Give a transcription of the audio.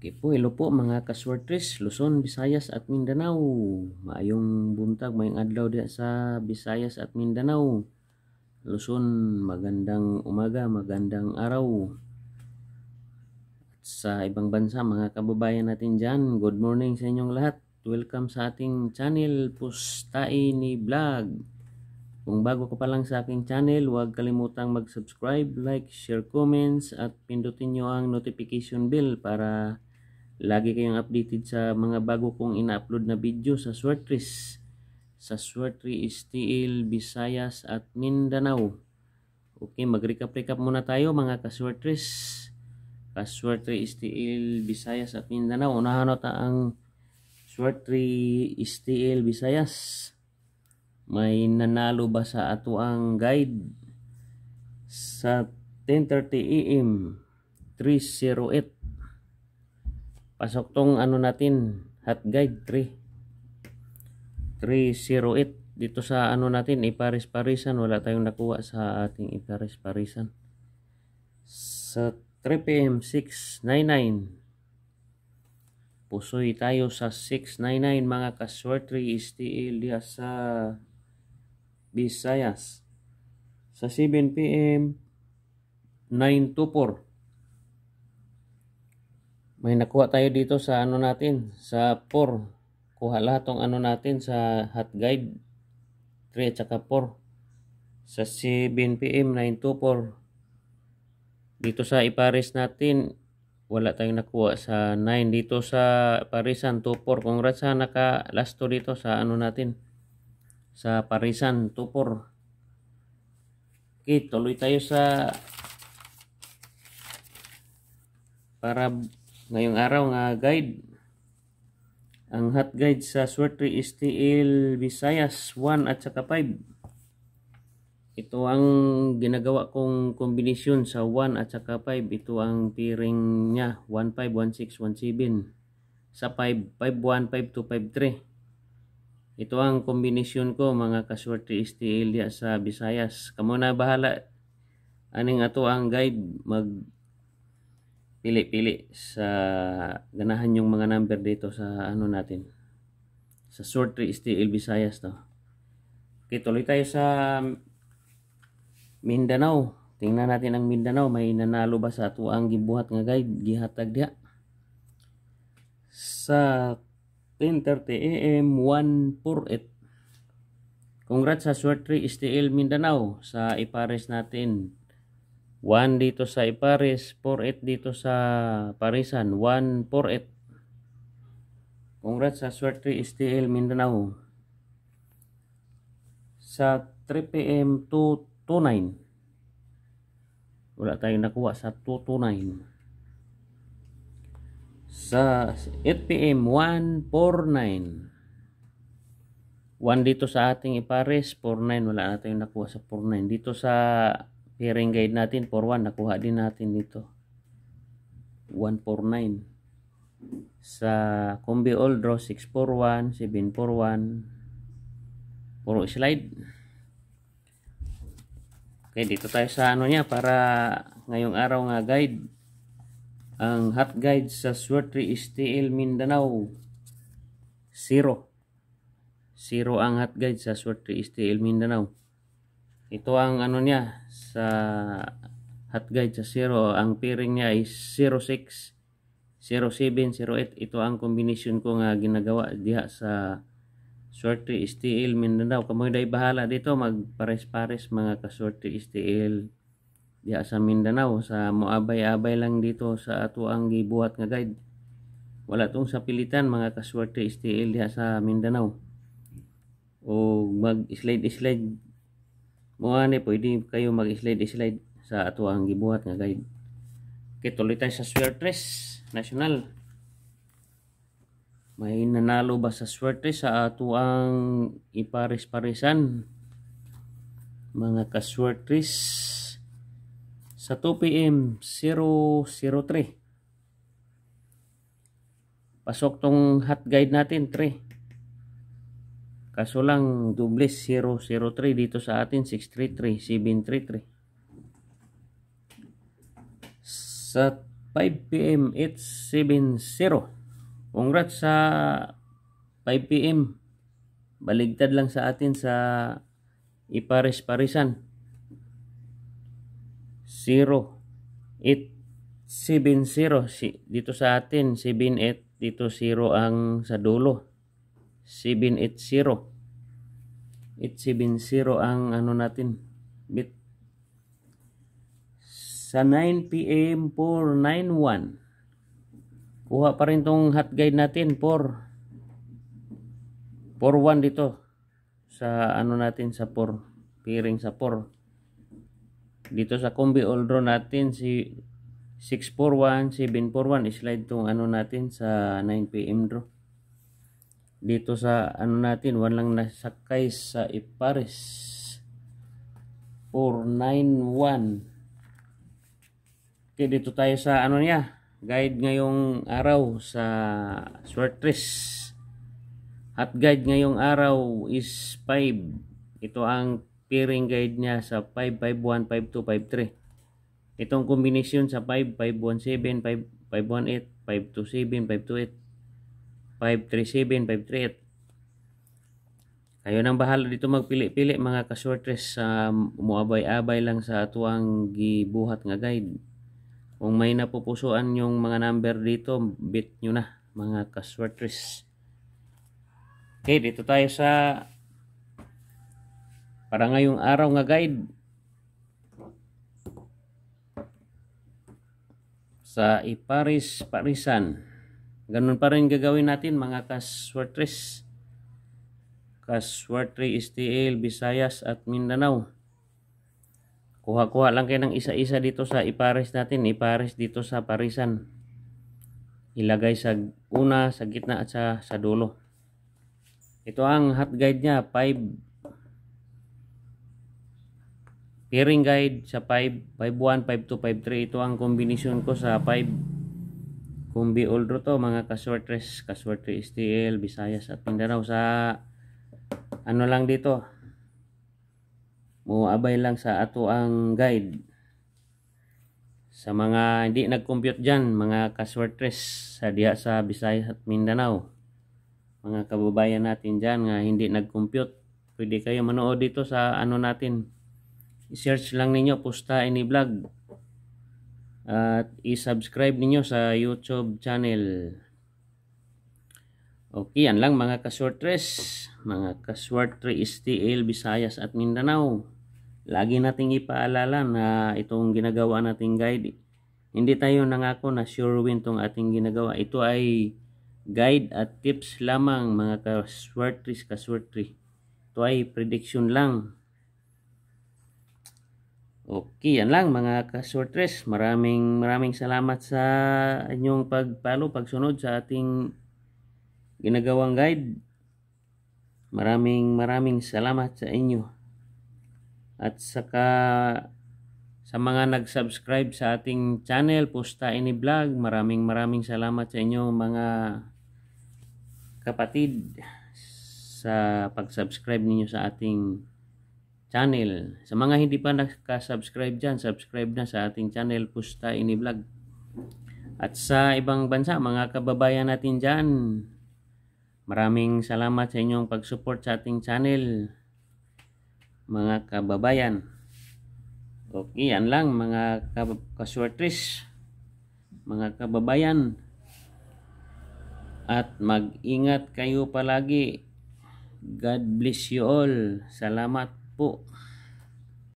Okay po, hello po mga kaswertres, Luzon, Visayas at Mindanao. Maayong buntag, maayong adlaw diyan sa Visayas at Mindanao. Luzon, magandang umaga, magandang araw. At sa ibang bansa, mga kababayan natin dyan, good morning sa inyong lahat. Welcome sa ating channel, Pustay ni Vlog. Kung bago ka pa lang sa aking channel, huwag kalimutang mag-subscribe, like, share, comments at pindutin nyo ang notification bell para Lagi kayong updated sa mga bago kong ina-upload na video sa Swartris. Sa Swartri STL, Visayas at Mindanao. Okay, mag-recap-recap muna tayo mga ka-Swartris. kaswartris. Kaswartri STL, Visayas at Mindanao. Unahan natin ang Swartri STL, Visayas. May nanalo ba sa ato ang guide? Sa 10.30 AM, 308 pasok tong ano natin hot guide 3 308 dito sa ano natin iparis-parisan wala tayong nakuha sa ating iparis-parisan sa 3pm 699 pusoy tayo sa 699 mga kaswerte STL sa Visayas sa 7pm 924 may nakuha tayo dito sa ano natin sa 4 kuha lahat ng ano natin sa hot guide 3 at saka 4 sa 7pm 924 dito sa ipares natin wala tayong nakuha sa 9 dito sa parisan 24 congrats ha naka last 2 dito sa ano natin sa parisan 24 okay tuloy tayo sa para Ngayong araw nga guide, ang hot guide sa Swerte STL Visayas 1 at saka 5. Ito ang ginagawa kong kombinasyon sa 1 at saka 5. Ito ang tiring niya, 1-5, 1-6, 1-7. Sa 5, 5-1, 5-2, 5-3. Ito ang kombinasyon ko mga ka kaswerte STL sa Visayas. Kamo na bahala aning ato ang guide mag pili-pili sa ganahan yung mga number dito sa ano natin sa short 3 STL Visayas to okay tuloy tayo sa Mindanao tingnan natin ang Mindanao may nanalo ba sa ato ang gibuhat nga guide gihatag dia sa 10.30 am 148 congrats sa short 3 STL Mindanao sa ipares natin 1 dito sa Ipares, 48 dito sa Parisan, 148. Congrats sa Swerte STL Mindanao. Sa 3pm 229. Wala tayong nakuha sa 229. Sa 8pm 149. 1 dito sa ating Ipares, 49. Wala na tayong nakuha sa 49. Dito sa hearing guide natin, 41. Nakuha din natin dito. 149. Sa combi all draw, 641, 741. Puro slide. Okay, dito tayo sa ano niya para ngayong araw nga guide. Ang hot guide sa Swertry STL Mindanao. 0 0 ang hot guide sa Swertry STL Mindanao. Ito ang ano niya, sa hot guide sa 0 ang pairing niya ay 06 07 08 ito ang combination ko nga ginagawa diha sa Sorte STL Mindanao kamoy day bahala dito magpares-pares mga ka Sorte STL diha sa Mindanao sa moabay-abay lang dito sa ato ang gibuhat nga guide wala tong sapilitan mga ka Sorte STL diha sa Mindanao o mag-slide-slide mo ani pwede kayo mag-slide slide sa ato ang gibuhat nga guide okay tuloy tayo sa swertres national may nanalo ba sa swerte sa ato ang ipares-paresan mga kaswertres sa 2 pm 003 pasok tong hot guide natin 3 Kaso lang, dobles 003 dito sa atin, 633, 733. Sa 5pm, 870. Congrats sa 5pm. Baligtad lang sa atin sa ipares-parisan. 0870. Si, dito sa atin, 78. Dito 0 ang sa dulo. 780. 870 ang ano natin bit sa 9pm 491 kuha pa rin tong hot guide natin 4 41 dito sa ano natin sa 4 peering sa 4 dito sa combi all draw natin si 641 741 slide tong ano natin sa 9pm draw dito sa ano natin walang nasakay sa Ipares 491 okay dito tayo sa ano niya guide ngayong araw sa Swertres at guide ngayong araw is 5 ito ang pairing guide niya sa 551 5253 itong kombinasyon sa 5517 518 527 528 537, 538. Kayo nang bahala dito magpili-pili mga kasortres sa um, muabay-abay lang sa atuang gibuhat nga guide. Kung may napupusuan yung mga number dito, bit nyo na mga kasortres. Okay, dito tayo sa para ngayong araw nga guide. sa Iparis Parisan. Ganun pa rin gagawin natin mga kaswertres. Kaswertre, STL, Visayas at Mindanao. Kuha-kuha lang kayo ng isa-isa dito sa ipares natin. Ipares dito sa parisan. Ilagay sa una, sa gitna at sa, sa dulo. Ito ang hot guide niya. 5 pairing guide sa 5, 5-1, 5-2, 5-3. Ito ang kombinasyon ko sa 5. Kumbi Oldro to mga kaswertres, kaswertre STL, Visayas at Mindanao sa ano lang dito. Muabay lang sa ato ang guide. Sa mga hindi nag-compute dyan, mga kaswertres sa diha sa Visayas at Mindanao. Mga kababayan natin dyan nga hindi nag-compute. Pwede kayo manood dito sa ano natin. I-search lang ninyo, pusta any vlog at i-subscribe ninyo sa YouTube channel. Okay, yan lang mga kasortres. mga kasortres, STL Visayas at Mindanao. Lagi nating ipaalala na itong ginagawa nating guide, hindi tayo nangako na sure win tong ating ginagawa. Ito ay guide at tips lamang mga kasortres, kasortres. ka Ito ay prediction lang. Okay, yan lang mga ka-sortress. Maraming maraming salamat sa inyong pag-follow, pagsunod sa ating ginagawang guide. Maraming maraming salamat sa inyo. At saka sa mga nag-subscribe sa ating channel, Pusta Ini Vlog, maraming maraming salamat sa inyo mga kapatid sa pag-subscribe ninyo sa ating channel. Sa mga hindi pa nakasubscribe dyan, subscribe na sa ating channel Pusta Ini Vlog. At sa ibang bansa, mga kababayan natin dyan, maraming salamat sa inyong pag-support sa ating channel, mga kababayan. Okay, yan lang mga kaswertris, mga kababayan. At mag-ingat kayo palagi. God bless you all. Salamat 不。